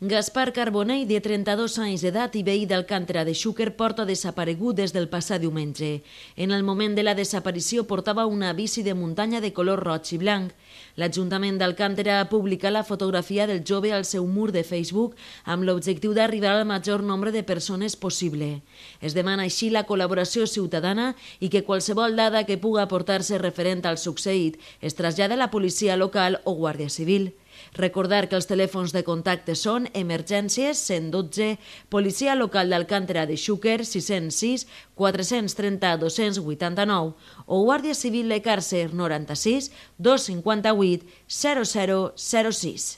Gaspar Carbonell, de 32 anys d'edat i veí d'Alcàntera de Xúquer, porta desaparegut des del passat diumenge. En el moment de la desaparició portava una bici de muntanya de color roig i blanc. L'Ajuntament d'Alcàntera ha publicat la fotografia del jove al seu mur de Facebook amb l'objectiu d'arribar al major nombre de persones possible. Es demana així la col·laboració ciutadana i que qualsevol dada que puga aportar-se referent al succeït es trasllada a la policia local o Guàrdia Civil. Recordar que els telèfons de contacte són Emergències 112, Policia Local d'Alcàntera de Xúquer 606 430 289 o Guàrdia Civil de Càrcer 96 258 0006.